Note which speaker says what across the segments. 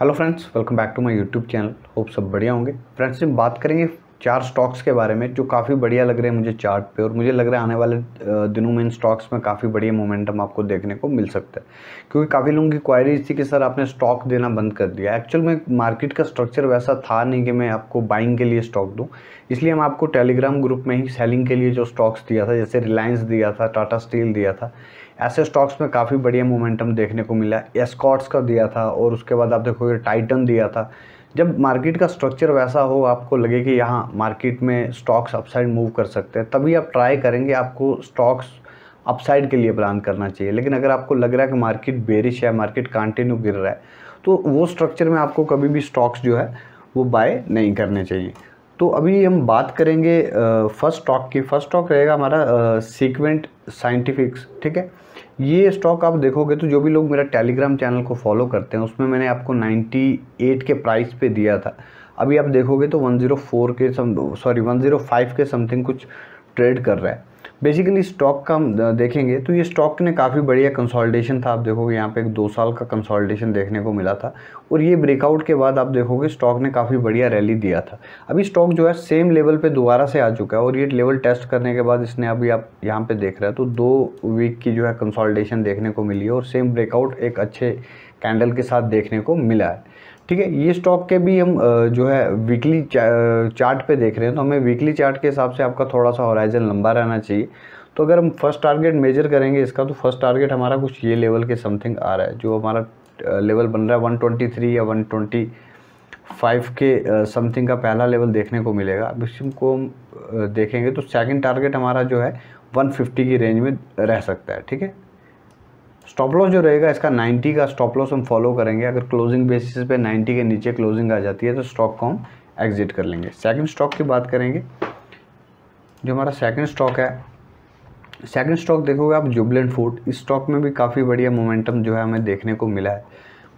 Speaker 1: Hello friends welcome back to my YouTube channel hope सब बढ़िया होंगे फ्रेंड्स हम बात करेंगे चार स्टॉक्स के बारे में जो काफ़ी बढ़िया लग रहे हैं मुझे चार्ट पे और मुझे लग रहा है आने वाले दिनों में इन स्टॉक्स में काफ़ी बढ़िया मोमेंटम आपको देखने को मिल सकता है क्योंकि काफ़ी लोगों की क्वायरीज थी कि सर आपने स्टॉक देना बंद कर दिया एक्चुअल में मार्केट का स्ट्रक्चर वैसा था नहीं कि मैं आपको बाइंग के लिए स्टॉक दूँ इसलिए हम आपको टेलीग्राम ग्रुप में ही सेलिंग के लिए जो स्टॉक्स दिया था जैसे रिलायंस दिया था टाटा स्टील दिया था ऐसे स्टॉक्स में काफ़ी बढ़िया मोमेंटम देखने को मिला एस्कॉट्स का दिया था और उसके बाद आप देखोगे टाइटन दिया था जब मार्केट का स्ट्रक्चर वैसा हो आपको लगे कि यहाँ मार्केट में स्टॉक्स अपसाइड मूव कर सकते हैं तभी आप ट्राई करेंगे आपको स्टॉक्स अपसाइड के लिए प्लान करना चाहिए लेकिन अगर आपको लग रहा है कि मार्केट बेरिश है मार्केट कंटिन्यू गिर रहा है तो वो स्ट्रक्चर में आपको कभी भी स्टॉक्स जो है वो बाय नहीं करने चाहिए तो अभी हम बात करेंगे फर्स्ट स्टॉक की फर्स्ट स्टॉक रहेगा हमारा सीक्वेंट साइंटिफिक्स ठीक है ये स्टॉक आप देखोगे तो जो भी लोग मेरा टेलीग्राम चैनल को फॉलो करते हैं उसमें मैंने आपको 98 के प्राइस पे दिया था अभी आप देखोगे तो 104 के सम सॉरी 105 के समथिंग कुछ ट्रेड कर रहा है बेसिकली स्टॉक का हम देखेंगे तो ये स्टॉक ने काफ़ी बढ़िया कंसोलिडेशन था आप देखोगे यहाँ पे एक दो साल का कंसोलिडेशन देखने को मिला था और ये ब्रेकआउट के बाद आप देखोगे स्टॉक ने काफ़ी बढ़िया रैली दिया था अभी स्टॉक जो है सेम लेवल पर दोबारा से आ चुका है और ये लेवल टेस्ट करने के बाद इसने अभी आप यहाँ पर देख रहे हैं तो दो वीक की जो है कंसॉलिडेशन देखने को मिली है और सेम ब्रेकआउट एक अच्छे कैंडल के साथ देखने को मिला है ठीक है ये स्टॉक के भी हम जो है वीकली चार्ट पे देख रहे हैं तो हमें वीकली चार्ट के हिसाब से आपका थोड़ा सा हॉराइजन लंबा रहना चाहिए तो अगर हम फर्स्ट टारगेट मेजर करेंगे इसका तो फर्स्ट टारगेट हमारा कुछ ये लेवल के समथिंग आ रहा है जो हमारा लेवल बन रहा है 123 या 125 के समथिंग का पहला लेवल देखने को मिलेगा अब इसको हम देखेंगे तो सेकंड टारगेट हमारा जो है 150 की रेंज में रह सकता है ठीक है स्टॉप लॉस जो रहेगा इसका 90 का स्टॉप लॉस हम फॉलो करेंगे अगर क्लोजिंग बेसिस पे 90 के नीचे क्लोजिंग आ जाती है तो स्टॉक को हम एग्जिट कर लेंगे सेकंड स्टॉक की बात करेंगे जो हमारा सेकंड स्टॉक है सेकंड स्टॉक देखोगे आप जुबलेंट फूड इस स्टॉक में भी काफ़ी बढ़िया मोमेंटम जो है हमें देखने को मिला है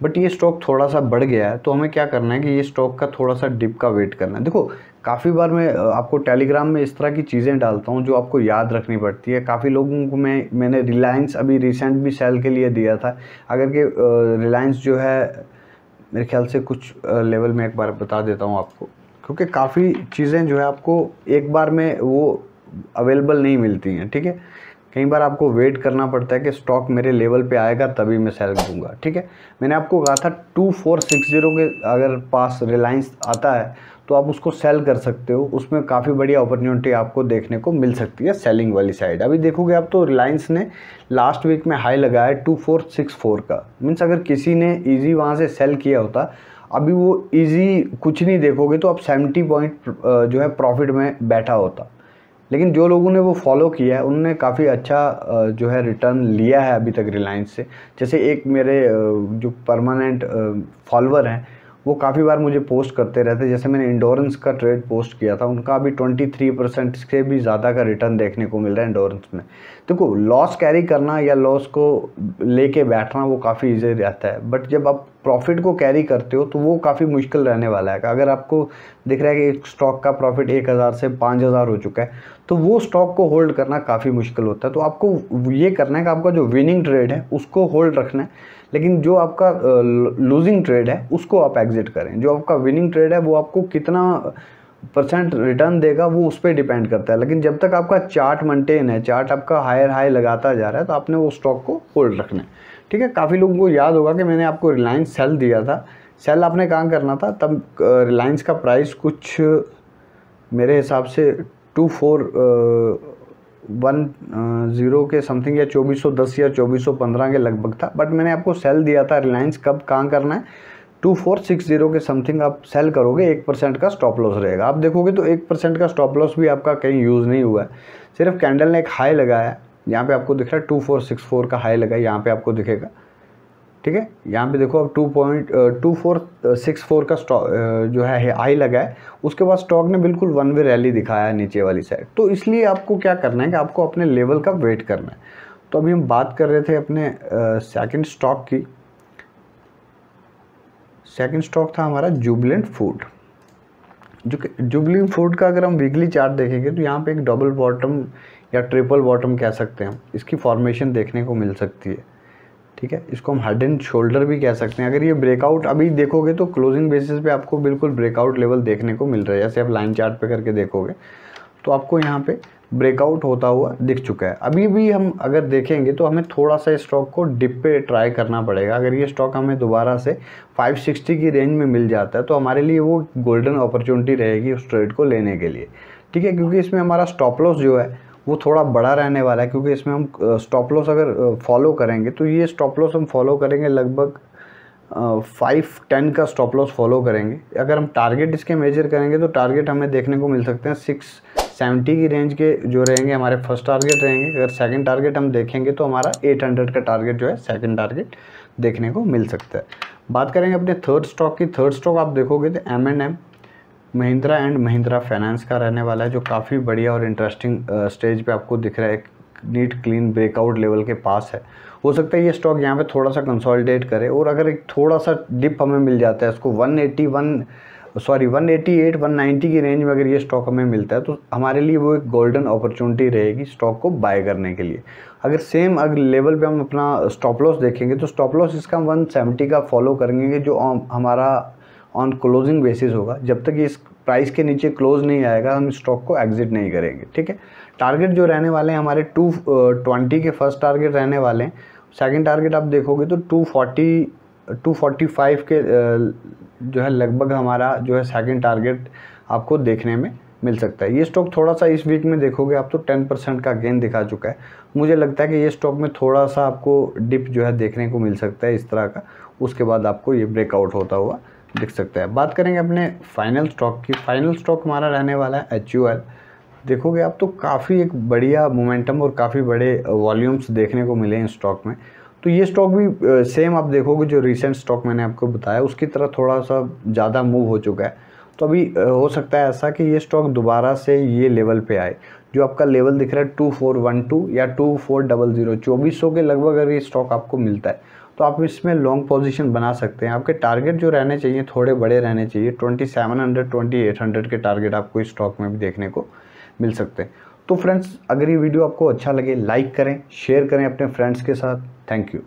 Speaker 1: बट ये स्टॉक थोड़ा सा बढ़ गया है तो हमें क्या करना है कि ये स्टॉक का थोड़ा सा डिप का वेट करना है देखो काफ़ी बार मैं आपको टेलीग्राम में इस तरह की चीज़ें डालता हूँ जो आपको याद रखनी पड़ती है काफ़ी लोगों को मैं मैंने रिलायंस अभी रिसेंट भी सेल के लिए दिया था अगर कि रिलायंस जो है मेरे ख्याल से कुछ लेवल में एक बार बता देता हूँ आपको क्योंकि काफ़ी चीज़ें जो है आपको एक बार में वो अवेलेबल नहीं मिलती हैं ठीक है कई बार आपको वेट करना पड़ता है कि स्टॉक मेरे लेवल पे आएगा तभी मैं सेल करूँगा ठीक है मैंने आपको कहा था टू फोर सिक्स ज़ीरो के अगर पास रिलायंस आता है तो आप उसको सेल कर सकते हो उसमें काफ़ी बढ़िया अपॉर्चुनिटी आपको देखने को मिल सकती है सेलिंग वाली साइड अभी देखोगे आप तो रिलायंस ने लास्ट वीक में हाई लगाया टू फोर सिक्स फोर का मीन्स अगर किसी ने ईजी वहाँ से सेल किया होता अभी वो ईजी कुछ नहीं देखोगे तो आप सेवेंटी पॉइंट जो है प्रॉफिट में बैठा होता लेकिन जो लोगों ने वो फॉलो किया है उनने काफ़ी अच्छा जो है रिटर्न लिया है अभी तक रिलायंस से जैसे एक मेरे जो परमानेंट फॉलोअर हैं वो काफ़ी बार मुझे पोस्ट करते रहते जैसे मैंने इंडोरेंस का ट्रेड पोस्ट किया था उनका अभी 23 परसेंट से भी ज़्यादा का रिटर्न देखने को मिल रहा है इंडोरेंस में देखो लॉस कैरी करना या लॉस को लेके बैठना वो काफ़ी ईजी रहता है बट जब आप प्रॉफिट को कैरी करते हो तो वो काफ़ी मुश्किल रहने वाला है अगर आपको दिख रहा है कि एक स्टॉक का प्रॉफिट एक हज़ार से पाँच हज़ार हो चुका है तो वो स्टॉक को होल्ड करना काफ़ी मुश्किल होता है तो आपको ये करना है कि आपका जो विनिंग ट्रेड है उसको होल्ड रखना है लेकिन जो आपका लूजिंग ट्रेड है उसको आप एग्जिट करें जो आपका विनिंग ट्रेड है वो आपको कितना परसेंट रिटर्न देगा वो उस पर डिपेंड करता है लेकिन जब तक आपका चार्ट मेंटेन है चार्ट आपका हायर हाई लगाता जा रहा है तो आपने वो स्टॉक को होल्ड रखना है ठीक है काफ़ी लोगों को याद होगा कि मैंने आपको रिलायंस सेल दिया था सेल आपने कहाँ करना था तब रिलायंस का प्राइस कुछ मेरे हिसाब से टू फोर वन ज़ीरो के समथिंग या चौबीस सौ दस या चौबीस सौ पंद्रह के लगभग था बट मैंने आपको सेल दिया था रिलायंस कब कहाँ करना है टू फोर सिक्स जीरो के समथिंग आप सेल करोगे एक परसेंट का स्टॉप लॉस रहेगा आप देखोगे तो एक परसेंट का स्टॉप लॉस भी आपका कहीं यूज़ नहीं हुआ है सिर्फ कैंडल ने एक हाई लगाया यहाँ पे आपको दिख रहा है टू फोर सिक्स फोर का हाई लगा यहाँ पे आपको दिखेगा ठीक है यहाँ पे देखो अब two point two four six four का स्टॉक जो है हाई लगा है उसके बाद स्टॉक ने बिल्कुल वन वे रैली दिखाया है नीचे वाली साइड तो इसलिए आपको क्या करना है कि आपको अपने लेवल का वेट करना है तो अभी हम बात कर रहे थे अपने सेकेंड स्टॉक की सेकेंड स्टॉक था हमारा जुबलेंट फूड जो जुबली फूड का अगर हम वीकली चार्ट देखेंगे तो यहाँ पे एक डबल बॉटम या ट्रिपल बॉटम कह सकते हैं इसकी फॉर्मेशन देखने को मिल सकती है ठीक है इसको हम हेड एंड शोल्डर भी कह सकते हैं अगर ये ब्रेकआउट अभी देखोगे तो क्लोजिंग बेसिस पे आपको बिल्कुल ब्रेकआउट लेवल देखने को मिल रहा है जैसे आप लाइन चार्ट पे करके देखोगे तो आपको यहाँ पे ब्रेकआउट होता हुआ दिख चुका है अभी भी हम अगर देखेंगे तो हमें थोड़ा सा स्टॉक को डिप पे ट्राई करना पड़ेगा अगर ये स्टॉक हमें दोबारा से 560 की रेंज में मिल जाता है तो हमारे लिए वो गोल्डन अपॉर्चुनिटी रहेगी उस ट्रेड को लेने के लिए ठीक है क्योंकि इसमें हमारा स्टॉप लॉस जो है वो थोड़ा बड़ा रहने वाला है क्योंकि इसमें हम स्टॉप लॉस अगर फॉलो करेंगे तो ये स्टॉप लॉस हम फॉलो करेंगे लगभग फाइव टेन का स्टॉप लॉस फॉलो करेंगे अगर हम टारगेट इसके मेजर करेंगे तो टारगेट हमें देखने को मिल सकते हैं सिक्स सेवेंटी की रेंज के जो रहेंगे हमारे फर्स्ट टारगेट रहेंगे अगर सेकंड टारगेट हम देखेंगे तो हमारा एट हंड्रेड का टारगेट जो है सेकंड टारगेट देखने को मिल सकता है बात करेंगे अपने थर्ड स्टॉक की थर्ड स्टॉक आप देखोगे तो M and M Mahindra and Mahindra finance का रहने वाला है जो काफ़ी बढ़िया और इंटरेस्टिंग स्टेज पर आपको दिख रहा है नीट क्लीन ब्रेकआउट लेवल के पास है हो सकता है ये स्टॉक यहाँ पे थोड़ा सा कंसोलिडेट करे और अगर एक थोड़ा सा डिप हमें मिल जाता है इसको 181 सॉरी 188 190 की रेंज में अगर ये स्टॉक हमें मिलता है तो हमारे लिए वो एक गोल्डन अपॉर्चुनिटी रहेगी स्टॉक को बाय करने के लिए अगर सेम अगर लेवल पे हम अपना स्टॉप लॉस देखेंगे तो स्टॉप लॉस इसका वन सेवेंटी का फॉलो करेंगे जो हमारा ऑन क्लोजिंग बेसिस होगा जब तक इस प्राइस के नीचे क्लोज नहीं आएगा हम स्टॉक को एग्जिट नहीं करेंगे ठीक है टारगेट जो रहने वाले हैं हमारे टू ट्वेंटी के फर्स्ट टारगेट रहने वाले हैं सेकेंड टारगेट आप देखोगे तो two forty two forty five के जो है लगभग हमारा जो है सेकंड टारगेट आपको देखने में मिल सकता है ये स्टॉक थोड़ा सा इस वीक में देखोगे आप तो टेन परसेंट का गेन दिखा चुका है मुझे लगता है कि ये स्टॉक में थोड़ा सा आपको डिप जो है देखने को मिल सकता है इस तरह का उसके बाद आपको ये ब्रेकआउट होता हुआ दिख सकता है बात करेंगे अपने फाइनल स्टॉक की फाइनल स्टॉक हमारा रहने वाला है एच देखोगे आप तो काफ़ी एक बढ़िया मोमेंटम और काफ़ी बड़े वॉल्यूम्स देखने को मिले हैं स्टॉक में तो ये स्टॉक भी सेम आप देखोगे जो रिसेंट स्टॉक मैंने आपको बताया उसकी तरह थोड़ा सा ज़्यादा मूव हो चुका है तो अभी हो सकता है ऐसा कि ये स्टॉक दोबारा से ये लेवल पे आए जो आपका लेवल दिख रहा है टू फोर वन टू या टू फोर डबल ज़ीरो चौबीस सौ के लगभग अगर ये स्टॉक आपको मिलता है तो आप इसमें लॉन्ग पोजीशन बना सकते हैं आपके टारगेट जो रहने चाहिए थोड़े बड़े रहने चाहिए twenty seven hundred twenty eight hundred के टारगेट आपको इस स्टॉक में भी देखने को मिल सकते हैं तो फ्रेंड्स अगर ये वीडियो आपको अच्छा लगे लाइक करें शेयर करें अपने फ्रेंड्स के साथ Thank you.